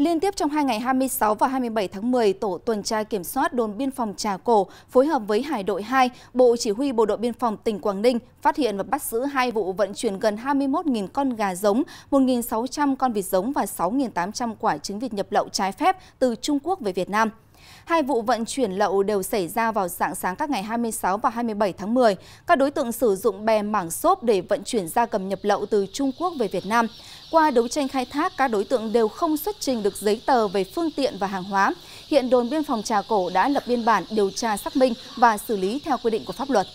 Liên tiếp trong hai ngày 26 và 27 tháng 10, Tổ tuần tra kiểm soát đồn biên phòng Trà Cổ phối hợp với Hải đội 2, Bộ Chỉ huy Bộ đội Biên phòng tỉnh Quảng Ninh phát hiện và bắt giữ hai vụ vận chuyển gần 21.000 con gà giống, 1.600 con vịt giống và 6.800 quả trứng vịt nhập lậu trái phép từ Trung Quốc về Việt Nam. Hai vụ vận chuyển lậu đều xảy ra vào dạng sáng các ngày 26 và 27 tháng 10. Các đối tượng sử dụng bè mảng xốp để vận chuyển gia cầm nhập lậu từ Trung Quốc về Việt Nam. Qua đấu tranh khai thác, các đối tượng đều không xuất trình được giấy tờ về phương tiện và hàng hóa. Hiện đồn biên phòng Trà Cổ đã lập biên bản điều tra xác minh và xử lý theo quy định của pháp luật.